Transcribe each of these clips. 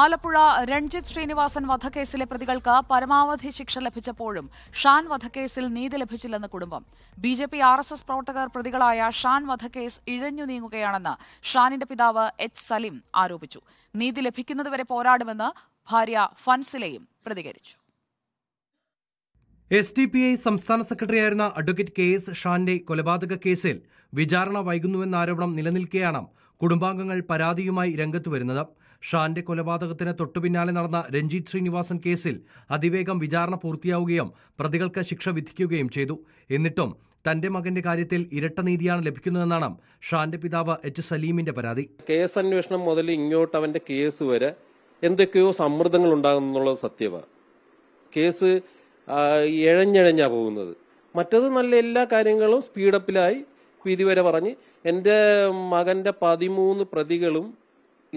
ആലപ്പുഴ രൺജിത് ശ്രീനിവാസൻ വധക്കേസിലെ പ്രതികൾക്ക് പരമാവധി ശിക്ഷ ലഭിച്ചപ്പോഴും ഷാൻ വധക്കേസിൽ നീതി ലഭിച്ചില്ലെന്ന് കുടുംബം B J P R S S പ്രവർത്തകർ പ്രതികളായ ഷാൻ വധക്കേസ് ഇഴഞ്ഞു നീങ്ങുകയാണെന്ന് ഷാനിന്റെ പിതാവ് എച്ച് സലീം ആരോപിച്ചു നീതി ലഭിക്കുന്നതുവരെ പോരാടുമെന്ന് ഭാര്യ ഫൻസിലയും പ്രതികരിച്ചു എസ് ഡി പി ഐ സംസ്ഥാന സെക്രട്ടറിയായിരുന്ന അഡ്വക്കേറ്റ് കെ എസ് ഷാന്റെ കൊലപാതക കേസിൽ വിചാരണ വൈകുന്നുവെന്ന ആരോപണം നിലനിൽക്കെയാണ് കുടുംബാംഗങ്ങൾ പരാതിയുമായി രംഗത്തു വരുന്നത് ഷാന്റെ കൊലപാതകത്തിന് തൊട്ടുപിന്നാലെ നടന്ന രഞ്ജിത് ശ്രീനിവാസൻ കേസിൽ അതിവേഗം വിചാരണ പൂർത്തിയാവുകയും പ്രതികൾക്ക് ശിക്ഷ വിധിക്കുകയും ചെയ്തു എന്നിട്ടും തന്റെ മകന്റെ കാര്യത്തിൽ ഇരട്ട നീതിയാണ് ലഭിക്കുന്നതെന്നാണ് ഷാന്റെ പിതാവ് എച്ച് സലീമിന്റെ പരാതി കേസ് അന്വേഷണം മുതൽ ഇങ്ങോട്ട് അവന്റെ കേസ് വരെ എന്തൊക്കെയോ സമ്മർദ്ദങ്ങൾ ഉണ്ടാകുന്നുള്ളത് സത്യമാണ് കേസ് ഇഴഞ്ഞഴഞ്ഞാ പോകുന്നത് മറ്റത് നല്ല എല്ലാ കാര്യങ്ങളും സ്പീഡപ്പിലായി വീതി വരെ പറഞ്ഞ് എൻ്റെ മകൻ്റെ പതിമൂന്ന് പ്രതികളും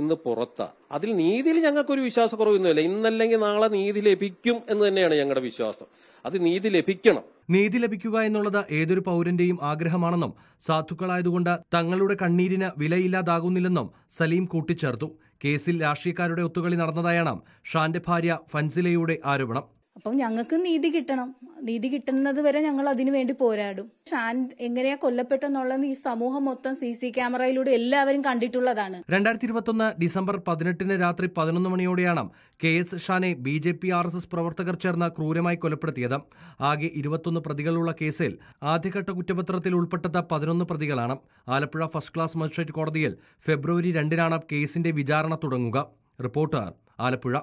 ഇന്ന് പുറത്താ അതിൽ നീതിയിൽ ഞങ്ങൾക്കൊരു വിശ്വാസക്കുറവൊന്നുമില്ല ഇന്നല്ലെങ്കിൽ നാളെ നീതി ലഭിക്കും എന്ന് തന്നെയാണ് ഞങ്ങളുടെ വിശ്വാസം അത് നീതി ലഭിക്കണം നീതി ലഭിക്കുക എന്നുള്ളത് ഏതൊരു പൗരന്റെയും ആഗ്രഹമാണെന്നും സാധുക്കളായതുകൊണ്ട് തങ്ങളുടെ കണ്ണീരിന് വിലയില്ലാതാകുന്നില്ലെന്നും സലീം കൂട്ടിച്ചേർത്തു കേസിൽ രാഷ്ട്രീയക്കാരുടെ ഒത്തുകളി നടന്നതായാണ് ഷാന്റെ ഭാര്യ ഫൻസിലയുടെ ആരോപണം അപ്പം ഞങ്ങൾക്ക് നീതി കിട്ടണം നീതി കിട്ടുന്നത് വരെ ഞങ്ങൾ അതിനു വേണ്ടി പോരാടും ഷാൻ എങ്ങനെയാ കൊല്ലപ്പെട്ടെന്നുള്ളത് ഈ സമൂഹം മൊത്തം സി സി ക്യാമറയിലൂടെ എല്ലാവരും കണ്ടിട്ടുള്ളതാണ് രണ്ടായിരത്തി ഇരുപത്തൊന്ന് ഡിസംബർ പതിനെട്ടിന് രാത്രി പതിനൊന്ന് മണിയോടെയാണ് കെ എസ് ഷാനെ B J P R S S പ്രവർത്തകർ ചേർന്ന് ക്രൂരമായി കൊലപ്പെടുത്തിയത് ആകെ ഇരുപത്തൊന്ന് പ്രതികളുള്ള കേസിൽ ആദ്യഘട്ട കുറ്റപത്രത്തിൽ ഉൾപ്പെട്ടത് പതിനൊന്ന് പ്രതികളാണ് ആലപ്പുഴ ഫസ്റ്റ് ക്ലാസ് മജിസ്ട്രേറ്റ് കോടതിയിൽ ഫെബ്രുവരി രണ്ടിനാണ് കേസിന്റെ വിചാരണ തുടങ്ങുക റിപ്പോർട്ടർ ആലപ്പുഴ